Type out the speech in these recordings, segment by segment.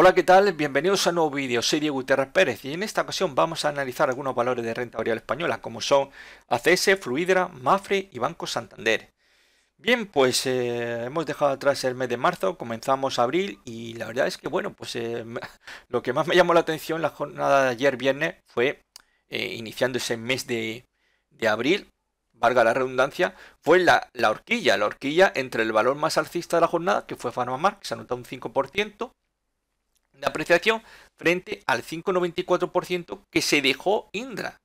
Hola, ¿qué tal? Bienvenidos a un nuevo vídeo, soy Diego Guterres Pérez y en esta ocasión vamos a analizar algunos valores de renta variable española como son ACS, Fluidra, Mafre y Banco Santander. Bien, pues eh, hemos dejado atrás el mes de marzo, comenzamos abril y la verdad es que bueno, pues eh, lo que más me llamó la atención la jornada de ayer viernes fue eh, iniciando ese mes de, abril, valga la redundancia, fue la, horquilla, la horquilla entre el valor más alcista de la jornada, que fue Farmamar, que se anotó un 5%, de apreciación frente al 5,94% que se dejó Indra.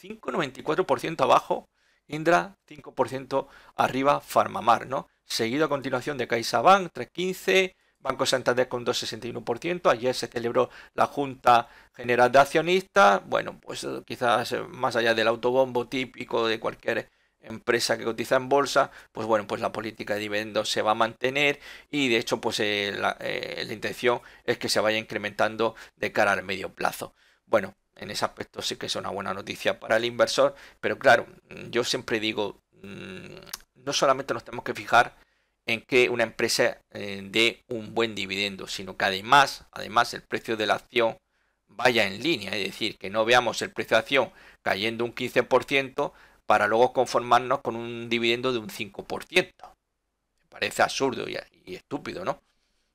5,94% abajo, Indra 5% arriba, Farmamar, ¿no? Seguido a continuación de CaixaBank 3,15%, Banco Santander con 2,61%. Ayer se celebró la Junta General de Accionistas. Bueno, pues eh, quizás eh, más allá del autobombo típico de cualquier empresa que cotiza en bolsa, pues bueno, pues la política de dividendos se va a mantener y de hecho pues eh, eh, la, intención es que se vaya incrementando de cara al medio plazo. Bueno, en ese aspecto sí que es una buena noticia para el inversor, pero claro, yo siempre digo, mm, no solamente nos tenemos que fijar en que una empresa eh, dé un buen dividendo, sino que además, además el precio de la acción vaya en línea, es decir, que no veamos el precio de acción cayendo un 15%, para luego conformarnos con un dividendo de un 5%. Me parece absurdo y, estúpido, ¿no?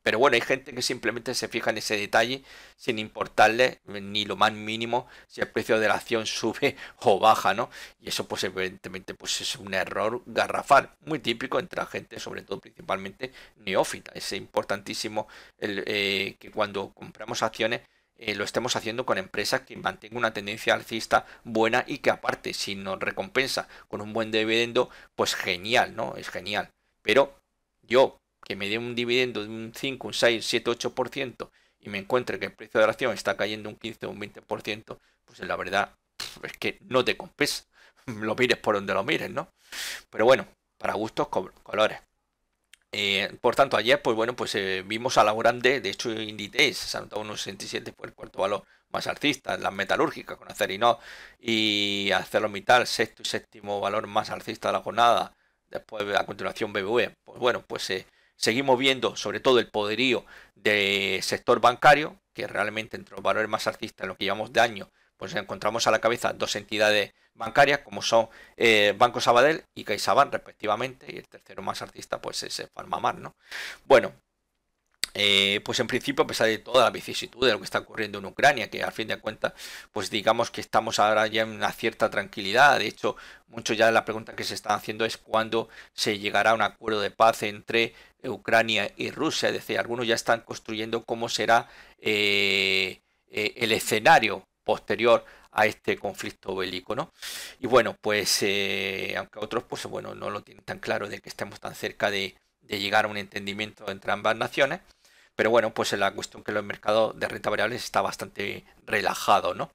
Pero bueno, hay gente que simplemente se fija en ese detalle sin importarle ni lo más mínimo si el precio de la acción sube o baja, ¿no? Y eso pues evidentemente pues es un error garrafal, muy típico entre la gente, sobre todo principalmente neófita. Es importantísimo eh, que cuando compramos acciones eh, lo estemos haciendo con empresas que mantengan una tendencia alcista buena y que aparte, si nos recompensa con un buen dividendo, pues genial, ¿no? Es genial. Pero yo, que me dé un dividendo de un 5, un 6, 7, 8% y me encuentre que el precio de la acción está cayendo un 15 o un 20%, pues la verdad es que no te compensa. Lo mires por donde lo mires, ¿no? Pero bueno, para gustos colores. Eh, por tanto, ayer, pues bueno, pues eh, vimos a la grande, de hecho, Inditex se anotó unos 67 por el cuarto valor más alcista, las metalúrgicas con Acerino y ArcelorMittal, sexto y séptimo valor más alcista de la jornada, después a continuación BBV. Pues bueno, pues eh, seguimos viendo sobre todo el poderío del sector bancario, que realmente entre los valores más alcistas en lo que llevamos de año pues encontramos a la cabeza dos entidades bancarias como son eh, Banco Sabadell y CaixaBank respectivamente y el tercero más artista pues es eh, Farmamar, ¿no? Bueno, eh, pues en principio, a pesar de toda la vicisitud de lo que está ocurriendo en Ucrania, que al fin de cuentas, pues digamos que estamos ahora ya en una cierta tranquilidad. De hecho, mucho ya la pregunta que se está haciendo es cuándo se llegará a un acuerdo de paz entre Ucrania y Rusia. Es decir, algunos ya están construyendo cómo será el escenario posterior a este conflicto bélico, ¿no? Y bueno, pues eh, aunque otros, pues bueno, no lo tienen tan claro de que estemos tan cerca de, llegar a un entendimiento entre ambas naciones, pero bueno, pues la cuestión que los mercado de renta variable está bastante relajado, ¿no?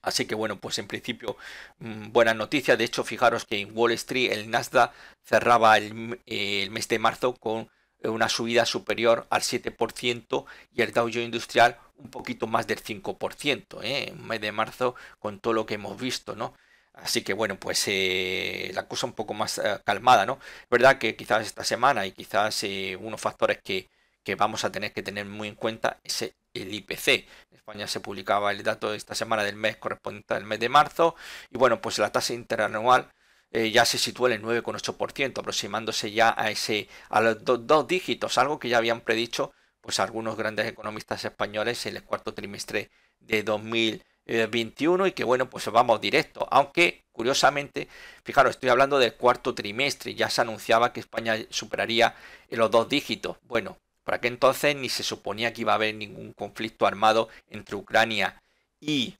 Así que bueno, pues en principio mm, buena buenas noticias. De hecho, fijaros que en Wall Street el Nasdaq cerraba el eh, mes de marzo con eh, una subida superior al 7% y el Dow Jones Industrial un poquito más del 5%, ¿eh? en mes de marzo con todo lo que hemos visto, ¿no? Así que bueno, pues eh, la cosa un poco más eh, calmada, ¿no? Es verdad que quizás esta semana y quizás unos factores que, que, vamos a tener que tener muy en cuenta es el IPC. En España se publicaba el dato de esta semana del mes correspondiente al mes de marzo y bueno, pues la tasa interanual eh, ya se sitúa en el 9,8%, aproximándose ya a, ese, a los dos dígitos, algo que ya habían predicho pues algunos grandes economistas españoles en el cuarto trimestre de 2021 y que bueno, pues vamos directo, aunque curiosamente, fijaros, estoy hablando del cuarto trimestre, ya se anunciaba que España superaría los dos dígitos. Bueno, para que entonces ni se suponía que iba a haber ningún conflicto armado entre Ucrania y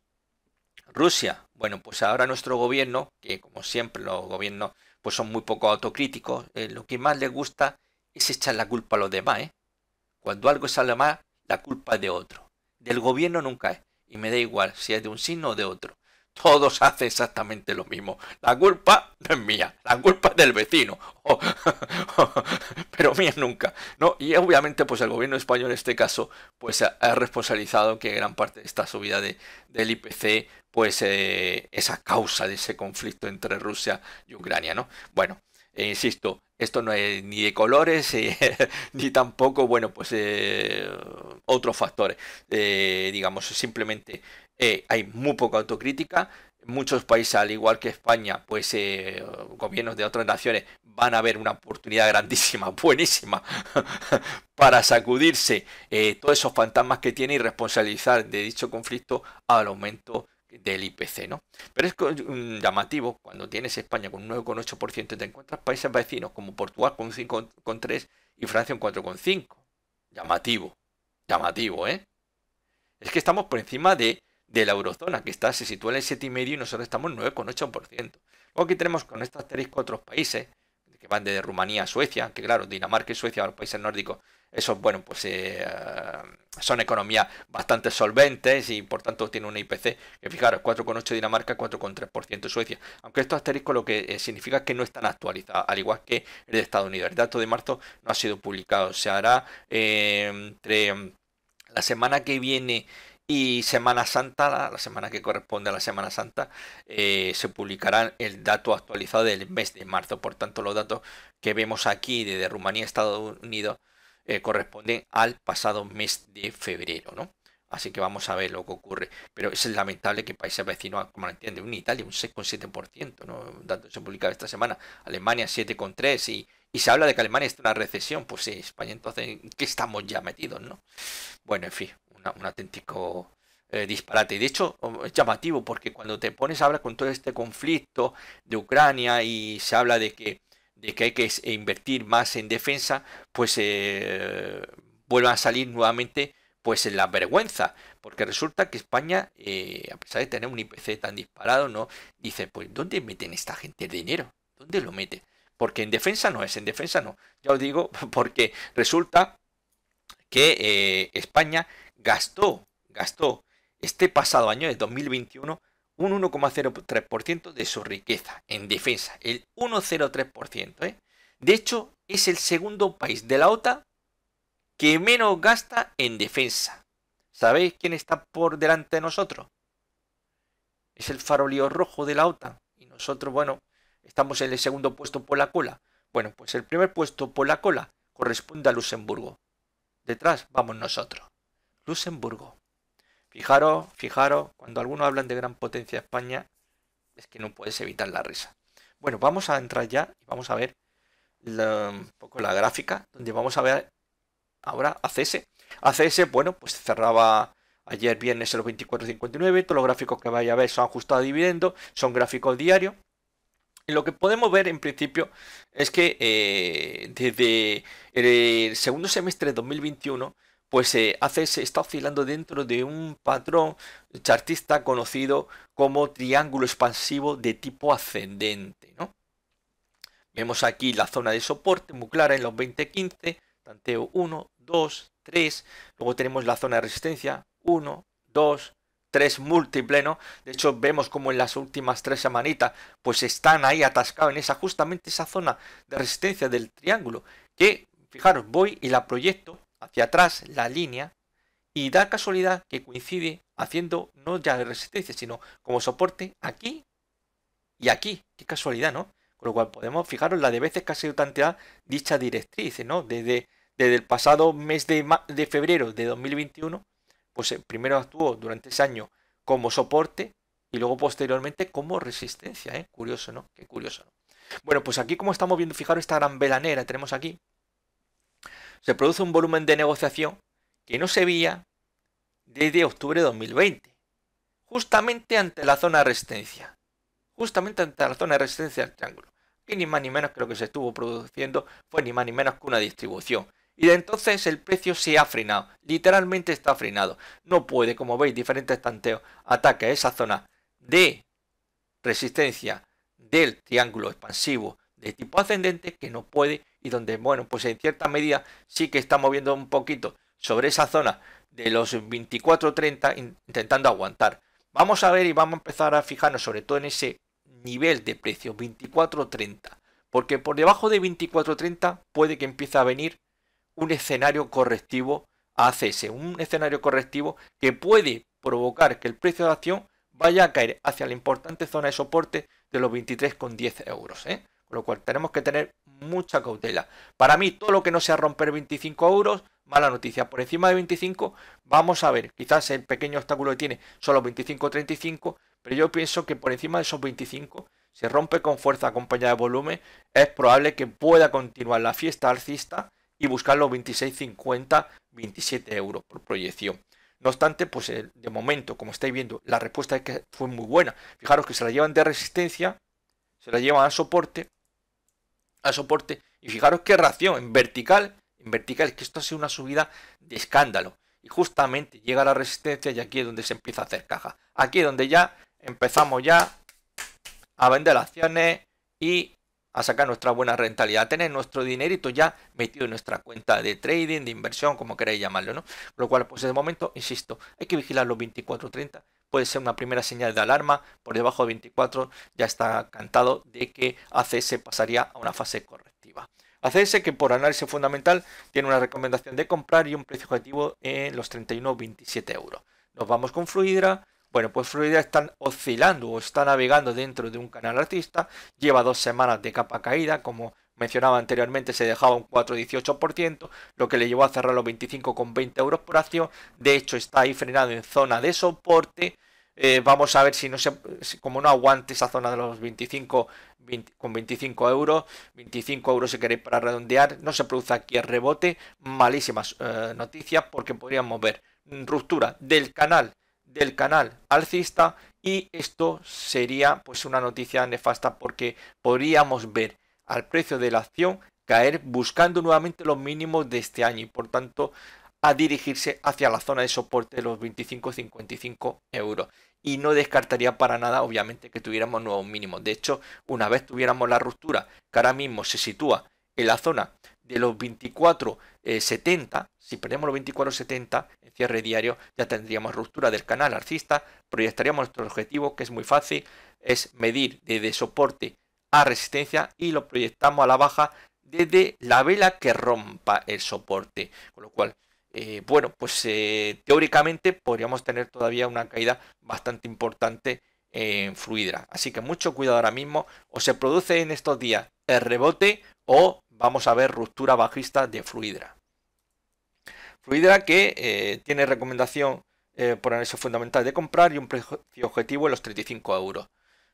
Rusia. Bueno, pues ahora nuestro gobierno, que como siempre los gobiernos pues son muy poco autocríticos, eh, lo que más les gusta es echar la culpa a los demás. ¿eh? Cuando algo sale mal, la culpa es de otro. Del gobierno nunca es. Y me da igual si es de un signo o de otro. Todos hacen exactamente lo mismo. La culpa no es mía, la culpa es del vecino. nunca. ¿no? Y obviamente pues el gobierno español en este caso pues ha, responsabilizado que gran parte de esta subida de, del IPC pues esa eh, es a causa de ese conflicto entre Rusia y Ucrania. ¿no? Bueno, eh, insisto, esto no es ni de colores eh, ni tampoco bueno pues otros factores. digamos, simplemente hay muy poca autocrítica muchos países, al igual que España, pues gobiernos de otras naciones van a haber una oportunidad grandísima, buenísima, para sacudirse eh, todos esos fantasmas que tiene y responsabilizar de dicho conflicto al aumento del IPC, ¿no? Pero es mm, llamativo, cuando tienes España con un 9,8% te encuentras países vecinos como Portugal con un 5,3% y Francia un 4,5%. Llamativo, llamativo, ¿eh? Es que estamos por encima de, la eurozona, que está, se sitúa en el 7,5% y nosotros estamos en 9,8%. Luego aquí tenemos con estas tres, otros países que van de Rumanía a Suecia, que claro, Dinamarca y Suecia, los países nórdicos, esos, bueno, pues eh, ah, son economías bastante solventes y por tanto tiene un IPC que fijaros, 4,8 Dinamarca, 4,3% Suecia. Aunque esto asterisco lo que eh, significa es que no están actualizados, al igual que el de Estados Unidos. El dato de marzo no ha sido publicado, se hará eh, entre la semana que viene y Semana Santa, la, semana que corresponde a la Semana Santa, eh, se publicará el dato actualizado del mes de marzo. Por tanto, los datos que vemos aquí desde Rumanía, Estados Unidos, eh, corresponden al pasado mes de febrero, ¿no? Así que vamos a ver lo que ocurre. Pero es lamentable que países vecinos, como lo entiende, un Italia, un 6,7%, ¿no? Un dato se publicaba esta semana. Alemania, 7,3%. Y, y se habla de que Alemania está en una recesión. Pues sí, España, entonces, ¿en qué estamos ya metidos, no? Bueno, en fin, un auténtico eh, disparate. Y de hecho, es llamativo porque cuando te pones a hablar con todo este conflicto de Ucrania y se habla de que, de que hay que invertir más en defensa, pues eh, vuelvan a salir nuevamente pues en la vergüenza, porque resulta que España, eh, a pesar de tener un IPC tan disparado, no dice, pues ¿dónde meten esta gente el dinero? ¿Dónde lo mete Porque en defensa no es, en defensa no. Ya os digo, porque resulta que eh, España gastó, gastó este pasado año, de 2021, un 1,03% de su riqueza en defensa, el 1,03%. ¿eh? De hecho, es el segundo país de la OTAN que menos gasta en defensa. ¿Sabéis quién está por delante de nosotros? Es el farolío rojo de la OTAN. Y nosotros, bueno, estamos en el segundo puesto por la cola. Bueno, pues el primer puesto por la cola corresponde a Luxemburgo. Detrás vamos nosotros. Luxemburgo. Fijaros, fijaros, cuando algunos hablan de gran potencia España, es que no puedes evitar la risa. Bueno, vamos a entrar ya y vamos a ver un poco la gráfica, donde vamos a ver ahora ACS. ACS, bueno, pues cerraba ayer viernes el 24.59, todos los gráficos que vaya a ver son ajustados a dividendo, son gráficos diarios. Y lo que podemos ver en principio es que eh, desde el segundo semestre de 2021 pues eh, hace, está oscilando dentro de un patrón chartista conocido como triángulo expansivo de tipo ascendente. ¿no? Vemos aquí la zona de soporte muy clara en los 20.15 tanteo 1, 2, 3, luego tenemos la zona de resistencia 1, 2, 3 múltiple, ¿no? De hecho, vemos como en las últimas tres semanitas, pues están ahí atascados en esa, justamente esa zona de resistencia del triángulo, que, fijaros, voy y la proyecto hacia atrás la línea y da casualidad que coincide haciendo no ya resistencia, sino como soporte aquí y aquí. Qué casualidad, ¿no? Con lo cual podemos fijaros la de veces que ha sido tanteada dicha directriz, ¿no? Desde, desde el pasado mes de, de febrero de 2021, pues eh, primero actuó durante ese año como soporte y luego posteriormente como resistencia, ¿eh? Curioso, ¿no? Qué curioso, ¿no? Bueno, pues aquí como estamos viendo, fijaros esta gran velanera tenemos aquí, se produce un volumen de negociación que no se veía desde octubre de 2020, justamente ante la zona de resistencia, justamente ante la zona de resistencia del triángulo, que ni más ni menos que lo que se estuvo produciendo fue ni más ni menos que una distribución. Y de entonces el precio se ha frenado, literalmente está frenado. No puede, como veis, diferentes tanteos, ataque a esa zona de resistencia del triángulo expansivo de tipo ascendente que no puede y donde, bueno, pues en cierta medida sí que está moviendo un poquito sobre esa zona de los 24.30 intentando aguantar. Vamos a ver y vamos a empezar a fijarnos sobre todo en ese nivel de precio 24.30 porque por debajo de 24.30 puede que empiece a venir un escenario correctivo a ACS, un escenario correctivo que puede provocar que el precio de acción vaya a caer hacia la importante zona de soporte de los 23,10 euros. ¿eh? Con lo cual tenemos que tener mucha cautela. Para mí, todo lo que no sea romper 25 euros, mala noticia. Por encima de 25, vamos a ver. Quizás el pequeño obstáculo que tiene son los 25 35, pero yo pienso que por encima de esos 25, si rompe con fuerza acompañada de volumen, es probable que pueda continuar la fiesta alcista y buscar los 26,50, 27 euros por proyección. No obstante, pues eh, de momento, como estáis viendo, la respuesta es que fue muy buena. Fijaros que se la llevan de resistencia, se la llevan a soporte al soporte. Y fijaros qué ración en vertical, en vertical, es que esto ha sido una subida de escándalo. Y justamente llega la resistencia y aquí es donde se empieza a hacer caja. Aquí es donde ya empezamos ya a vender acciones y a sacar nuestra buena rentabilidad, a tener nuestro dinerito ya metido en nuestra cuenta de trading, de inversión, como queréis llamarlo, ¿no? lo cual, pues de momento, insisto, hay que vigilar los 24.30 puede ser una primera señal de alarma. Por debajo de 24 ya está cantado de que ACS pasaría a una fase correctiva. ACS que por análisis fundamental tiene una recomendación de comprar y un precio objetivo en los 31,27 euros. Nos vamos con Fluidra. Bueno, pues Fluidra está oscilando o está navegando dentro de un canal artista. Lleva dos semanas de capa caída como mencionaba anteriormente, se dejaba un 4,18%, lo que le llevó a cerrar los 25 con 20 euros por acción. De hecho, está ahí frenado en zona de soporte. Eh, vamos a ver si no se, como no aguante esa zona de los 25 con 25 euros, 25 euros si queréis para redondear, no se produce aquí el rebote, malísimas eh, noticias porque podríamos ver ruptura del canal del canal alcista y esto sería pues una noticia nefasta porque podríamos ver al precio de la acción caer buscando nuevamente los mínimos de este año y por tanto a dirigirse hacia la zona de soporte de los 25,55 euros. Y no descartaría para nada, obviamente, que tuviéramos nuevos mínimos. De hecho, una vez tuviéramos la ruptura, que ahora mismo se sitúa en la zona de los 24,70, eh, si perdemos los 24,70 en cierre diario, ya tendríamos ruptura del canal alcista, proyectaríamos nuestro objetivo, que es muy fácil, es medir desde soporte a resistencia y lo proyectamos a la baja desde la vela que rompa el soporte. Con lo cual, eh, bueno, pues eh, teóricamente podríamos tener todavía una caída bastante importante en fluidra. Así que mucho cuidado ahora mismo. O se produce en estos días el rebote o vamos a ver ruptura bajista de fluidra. Fluidra que eh, tiene recomendación por análisis fundamental de comprar y un precio objetivo en los 35 euros.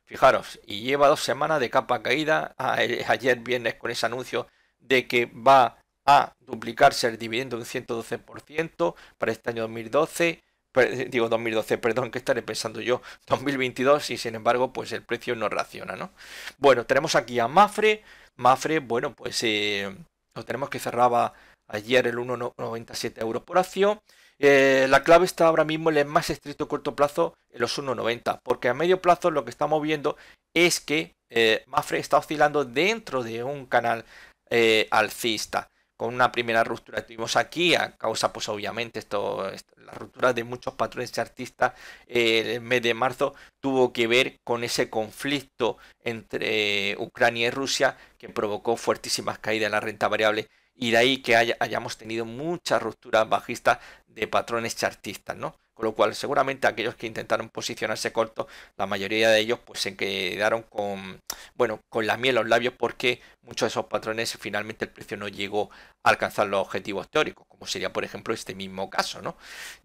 Fijaros, y lleva dos semanas de capa caída. Ah, eh, ayer viernes con ese anuncio de que va a duplicarse el dividendo de un 112% para este año 2012. Eh, digo 2012, perdón, que estaré pensando yo, 2022 y sin embargo pues el precio no reacciona, ¿no? Bueno, tenemos aquí a Mafre, Mafre, bueno pues eh, lo tenemos que cerraba ayer el 1,97 euros por acción eh, la clave está ahora mismo en el más estricto corto plazo, en los 1,90, porque a medio plazo lo que estamos viendo es que eh, Mafre está oscilando dentro de un canal eh, alcista, con una primera ruptura que tuvimos aquí, a causa, pues obviamente, esto, la las de muchos patrones artistas el mes de marzo tuvo que ver con ese conflicto entre Ucrania y Rusia que provocó fuertísimas caídas en la renta variable y de ahí que hayamos tenido muchas rupturas bajistas de patrones chartistas, ¿no? Con lo cual, seguramente aquellos que intentaron posicionarse corto la mayoría de ellos pues se quedaron con, bueno, con la miel en los labios porque muchos de esos patrones finalmente el precio no llegó a alcanzar los objetivos teóricos pues sería por ejemplo este mismo caso, ¿no?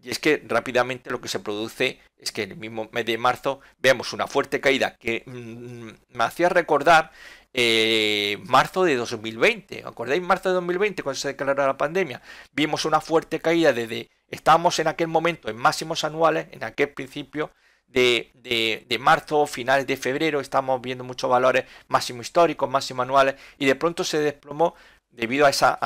Y es que rápidamente lo que se produce es que en el mismo mes de marzo vemos una fuerte caída que mm, me hacía recordar eh, marzo de 2020. ¿Acordáis marzo de 2020 cuando se declaró la pandemia? Vimos una fuerte caída desde, estábamos en aquel momento en máximos anuales, en aquel principio de, de, marzo, finales de febrero, estamos viendo muchos valores máximo históricos, máximo anuales, y de pronto se desplomó debido a esa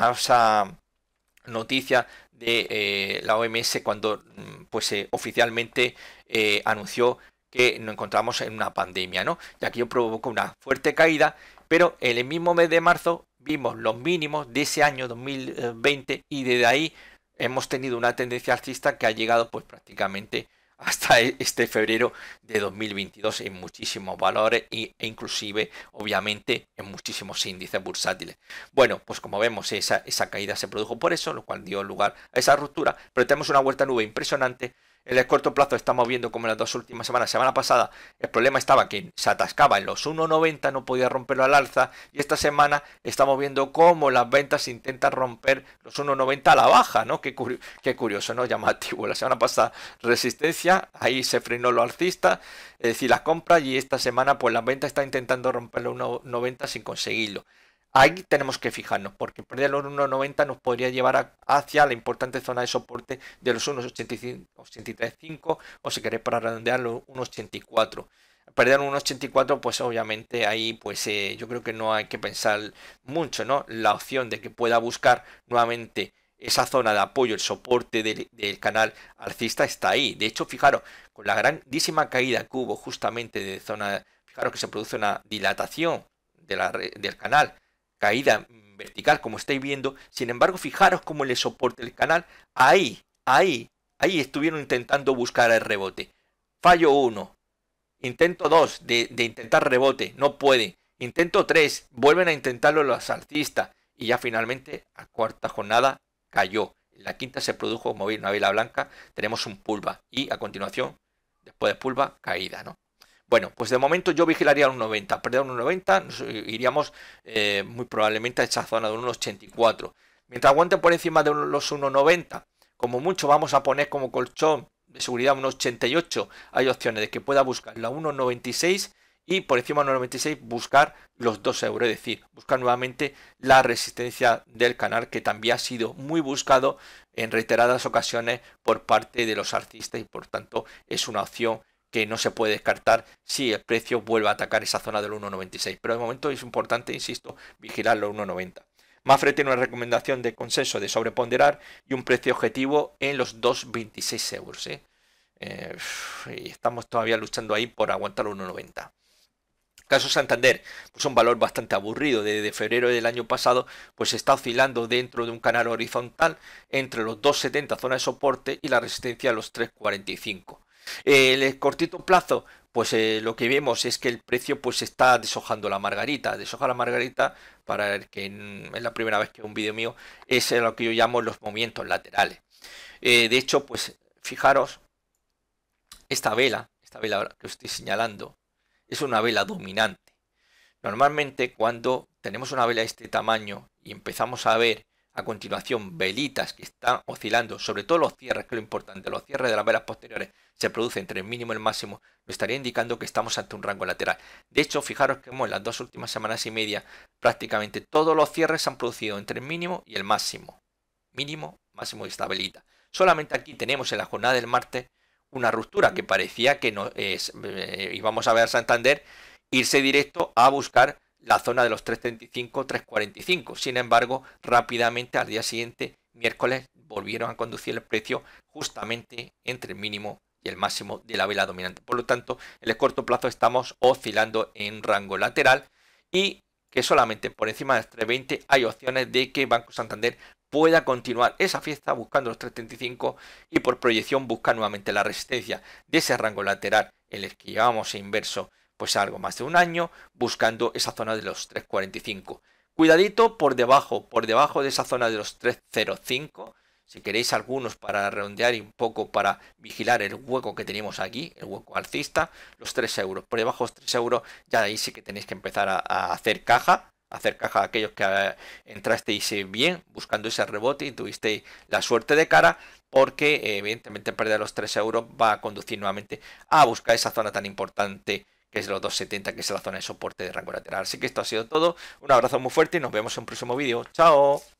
noticia de eh, la OMS cuando mm, pues eh, oficialmente eh, anunció que nos encontramos en una pandemia, ¿no? Y aquí provocó una fuerte caída, pero en el mismo mes de marzo vimos los mínimos de ese año 2020 y desde ahí hemos tenido una tendencia alcista que ha llegado pues prácticamente hasta e, este febrero de 2022 en muchísimos valores e inclusive obviamente en muchísimos índices bursátiles. Bueno, pues como vemos esa, caída se produjo por eso, lo cual dio lugar a esa ruptura, pero tenemos una vuelta nube impresionante el corto plazo estamos viendo como en las dos últimas semanas, semana pasada, el problema estaba que se atascaba en los 1.90, no podía romperlo al alza, y esta semana estamos viendo cómo las ventas intentan romper los 1.90 a la baja, ¿no? Qué, qué, curioso, ¿no? Llamativo. La semana pasada resistencia, ahí se frenó lo alcista, es decir, las compras, y esta semana pues las ventas están intentando romper los 1.90 sin conseguirlo. Ahí tenemos que fijarnos, porque perder los 1,90 nos podría llevar hacia la importante zona de soporte de los 1,85 o si queréis para redondear los 1,84. Perder un 1,84, pues obviamente ahí pues eh, yo creo que no hay que pensar mucho, ¿no? La opción de que pueda buscar nuevamente esa zona de apoyo, el soporte del, canal alcista está ahí. De hecho, fijaros, con la grandísima caída que hubo justamente de zona, fijaros que se produce una dilatación del canal caída mm, vertical, como estáis viendo. Sin embargo, fijaros cómo le soporta el canal. Ahí, ahí, ahí estuvieron intentando buscar el rebote. Fallo 1. Intento 2 de, intentar rebote. No puede. Intento 3. Vuelven a intentarlo los artistas. Y ya finalmente, a cuarta jornada, cayó. En la quinta se produjo, como veis, una vela blanca. Tenemos un pulva. Y a continuación, después de pulva, caída, ¿no? Bueno, pues de momento yo vigilaría un 90, perder un 90, eh, iríamos eh, muy probablemente a esa zona de un 84. Mientras aguante por encima de los 1,90, como mucho vamos a poner como colchón de seguridad un 88, hay opciones de que pueda buscar la 1,96 y por encima de 1,96 buscar los 2 euros, es decir, buscar nuevamente la resistencia del canal que también ha sido muy buscado en reiteradas ocasiones por parte de los artistas y por tanto es una opción que no se puede descartar si el precio vuelve a atacar esa zona del 1,96. Pero de momento es importante, insisto, vigilar los 1,90. Mafre tiene una recomendación de consenso de sobreponderar y un precio objetivo en los 2,26 euros. ¿eh? Eh, y estamos todavía luchando ahí por aguantar 1,90. Caso Santander, pues un valor bastante aburrido desde febrero del año pasado, pues está oscilando dentro de un canal horizontal entre los 2,70 zona de soporte y la resistencia a los 3,45 el cortito plazo, pues eh, lo que vemos es que el precio pues está deshojando la margarita. Deshoja la margarita, para el que es la primera vez que un vídeo mío, es lo que yo llamo los movimientos laterales. Eh, de hecho, pues fijaros, esta vela, esta vela que os estoy señalando, es una vela dominante. Normalmente cuando tenemos una vela de este tamaño y empezamos a ver a continuación, velitas que están oscilando, sobre todo los cierres, que es lo importante, los cierres de las velas posteriores se producen entre el mínimo y el máximo, lo estaría indicando que estamos ante un rango lateral. De hecho, fijaros que en las dos últimas semanas y media prácticamente todos los cierres se han producido entre el mínimo y el máximo. Mínimo, máximo y esta velita. Solamente aquí tenemos en la jornada del martes una ruptura que parecía que no eh, íbamos a ver a Santander irse directo a buscar la zona de los 3.35-3.45. Sin embargo, rápidamente al día siguiente, miércoles, volvieron a conducir el precio justamente entre el mínimo y el máximo de la vela dominante. Por lo tanto, en el corto plazo estamos oscilando en rango lateral y que solamente por encima de 3.20 este hay opciones de que Banco Santander pueda continuar esa fiesta buscando los 3.35 y por proyección busca nuevamente la resistencia de ese rango lateral, el que llevamos inverso pues algo más de un año buscando esa zona de los 345. Cuidadito por debajo, por debajo de esa zona de los 305. Si queréis algunos para redondear y un poco para vigilar el hueco que tenemos aquí, el hueco alcista, los 3 euros. Por debajo de los 3 euros ya ahí sí que tenéis que empezar a, hacer caja hacer caja a aquellos que eh, entrasteis eh, bien buscando ese rebote y tuvisteis la suerte de cara porque eh, evidentemente perder los 3 euros va a conducir nuevamente a buscar esa zona tan importante es los 270, que es la zona de soporte de rango lateral. Así que esto ha sido todo. Un abrazo muy fuerte y nos vemos en un próximo vídeo. ¡Chao!